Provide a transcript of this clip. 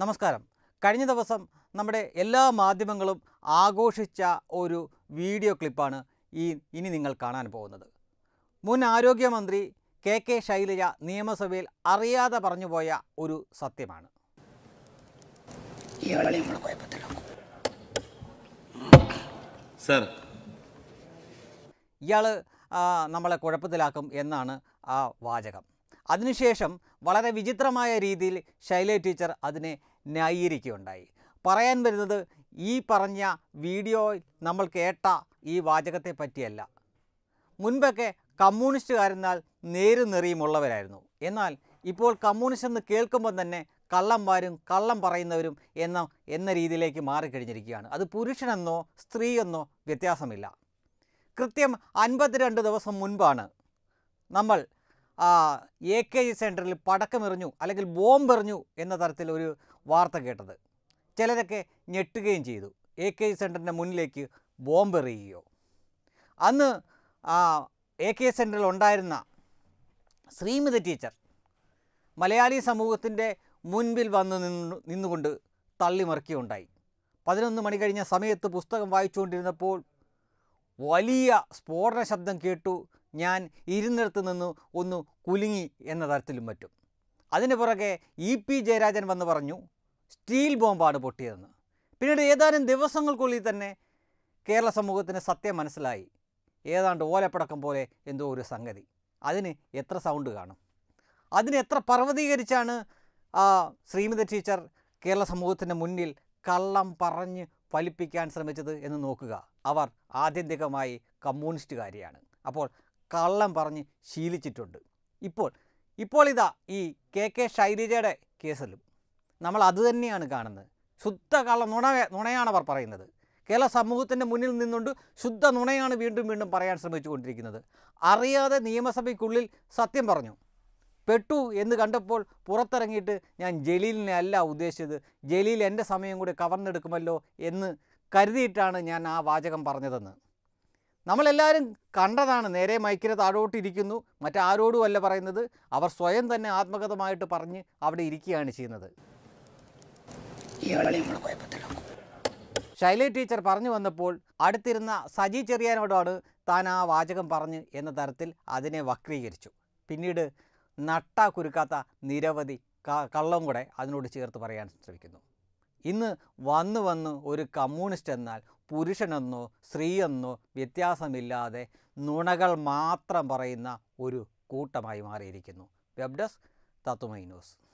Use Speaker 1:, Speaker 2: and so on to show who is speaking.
Speaker 1: നമസ്കാരം കഴിഞ്ഞ ദിവസം നമ്മുടെ എല്ലാ മാധ്യമങ്ങളും ആഘോഷിച്ച ഒരു വീഡിയോ ക്ലിപ്പാണ് ഈ ഇനി നിങ്ങൾ കാണാൻ പോകുന്നത് മുൻ ആരോഗ്യമന്ത്രി കെ കെ ശൈലജ നിയമസഭയിൽ അറിയാതെ പറഞ്ഞുപോയ ഒരു സത്യമാണ് ഇയാൾ നമ്മളെ കുഴപ്പത്തിലാക്കും എന്നാണ് ആ വാചകം അതിനുശേഷം വളരെ വിചിത്രമായ രീതിയിൽ ശൈല ടീച്ചർ അതിനെ ന്യായീകരിക്കുകയുണ്ടായി പറയാൻ വരുന്നത് ഈ പറഞ്ഞ വീഡിയോയിൽ നമ്മൾ കേട്ട ഈ വാചകത്തെ പറ്റിയല്ല മുൻപൊക്കെ കമ്മ്യൂണിസ്റ്റുകാരെന്നാൽ നേരുനെറിയുമുള്ളവരായിരുന്നു എന്നാൽ ഇപ്പോൾ കമ്മ്യൂണിസ്റ്റ് എന്ന് കേൾക്കുമ്പോൾ തന്നെ കള്ളന്മാരും കള്ളം പറയുന്നവരും എന്ന എന്ന രീതിയിലേക്ക് മാറിക്കഴിഞ്ഞിരിക്കുകയാണ് അത് പുരുഷനെന്നോ സ്ത്രീയെന്നോ വ്യത്യാസമില്ല കൃത്യം അൻപത്തിരണ്ട് ദിവസം മുൻപാണ് നമ്മൾ എ കെ ജി സെൻറ്ററിൽ പടക്കമെറിഞ്ഞു അല്ലെങ്കിൽ ബോംബെറിഞ്ഞു എന്ന തരത്തിൽ ഒരു വാർത്ത കേട്ടത് ചിലരൊക്കെ ഞെട്ടുകയും ചെയ്തു എ കെ ജി സെൻറ്ററിൻ്റെ മുന്നിലേക്ക് ബോംബെറിയുകയോ അന്ന് എ കെ സെൻറ്ററിൽ ഉണ്ടായിരുന്ന ശ്രീമതി ടീച്ചർ മലയാളി സമൂഹത്തിൻ്റെ മുൻപിൽ വന്ന് നിന്നു നിന്നുകൊണ്ട് തള്ളിമറിക്കുകയുണ്ടായി പതിനൊന്ന് മണി കഴിഞ്ഞ സമയത്ത് പുസ്തകം വായിച്ചുകൊണ്ടിരുന്നപ്പോൾ വലിയ സ്ഫോടന ശബ്ദം കേട്ടു ഞാൻ ഇരുന്നിടത്ത് നിന്ന് ഒന്ന് കുലുങ്ങി എന്ന തരത്തിലും മറ്റും അതിന് പുറകെ ഇ പി ജയരാജൻ വന്ന് പറഞ്ഞു സ്റ്റീൽ ബോംബാണ് പൊട്ടിയതെന്ന് പിന്നീട് ഏതാനും ദിവസങ്ങൾക്കുള്ളിൽ തന്നെ കേരള സമൂഹത്തിന് സത്യം മനസ്സിലായി ഏതാണ്ട് ഓലപ്പടക്കം പോലെ എന്തോ ഒരു സംഗതി അതിന് എത്ര സൗണ്ട് കാണും അതിന് എത്ര പർവ്വതീകരിച്ചാണ് ശ്രീമതി ടീച്ചർ കേരള സമൂഹത്തിൻ്റെ മുന്നിൽ കള്ളം പറഞ്ഞ് ഫലിപ്പിക്കാൻ ശ്രമിച്ചത് എന്ന് നോക്കുക അവർ ആത്യന്തികമായി കമ്മ്യൂണിസ്റ്റുകാരിയാണ് അപ്പോൾ കള്ളം പറഞ്ഞ് ശീലിച്ചിട്ടുണ്ട് ഇപ്പോൾ ഇപ്പോൾ ഇതാ ഈ കെ കെ ശൈലജയുടെ കേസിലും നമ്മൾ അതുതന്നെയാണ് കാണുന്നത് ശുദ്ധ കള്ള നുണ നുണയാണ് അവർ പറയുന്നത് കേരള സമൂഹത്തിൻ്റെ മുന്നിൽ നിന്നുകൊണ്ട് ശുദ്ധ നുണയാണ് വീണ്ടും വീണ്ടും പറയാൻ ശ്രമിച്ചുകൊണ്ടിരിക്കുന്നത് അറിയാതെ നിയമസഭയ്ക്കുള്ളിൽ സത്യം പറഞ്ഞു പെട്ടു എന്ന് കണ്ടപ്പോൾ പുറത്തിറങ്ങിയിട്ട് ഞാൻ ജലീലിനെ അല്ല ഉദ്ദേശിച്ചത് ജലീൽ എൻ്റെ സമയം കൂടി കവർന്നെടുക്കുമല്ലോ എന്ന് കരുതിയിട്ടാണ് ഞാൻ ആ വാചകം പറഞ്ഞതെന്ന് നമ്മളെല്ലാവരും കണ്ടതാണ് നേരെ മയക്കിര താഴോട്ടിരിക്കുന്നു മറ്റാരോടും അല്ല പറയുന്നത് അവർ സ്വയം തന്നെ ആത്മകഥമായിട്ട് പറഞ്ഞ് അവിടെ ഇരിക്കുകയാണ് ചെയ്യുന്നത് ശൈല ടീച്ചർ പറഞ്ഞു വന്നപ്പോൾ അടുത്തിരുന്ന സജി ചെറിയാനോടാണ് താൻ ആ വാചകം പറഞ്ഞ് എന്ന തരത്തിൽ അതിനെ വക്രീകരിച്ചു പിന്നീട് നട്ടാ കുരുക്കാത്ത നിരവധി കള്ളം കൂടെ അതിനോട് ചേർത്ത് പറയാൻ ശ്രമിക്കുന്നു ഇന്ന് വന്ന് വന്ന് ഒരു കമ്മ്യൂണിസ്റ്റ് എന്നാൽ പുരുഷനെന്നോ സ്ത്രീയെന്നോ വ്യത്യാസമില്ലാതെ നുണകൾ മാത്രം പറയുന്ന ഒരു കൂട്ടമായി മാറിയിരിക്കുന്നു വെബ് ഡെസ്ക് തത്തുമൈ ന്യൂസ്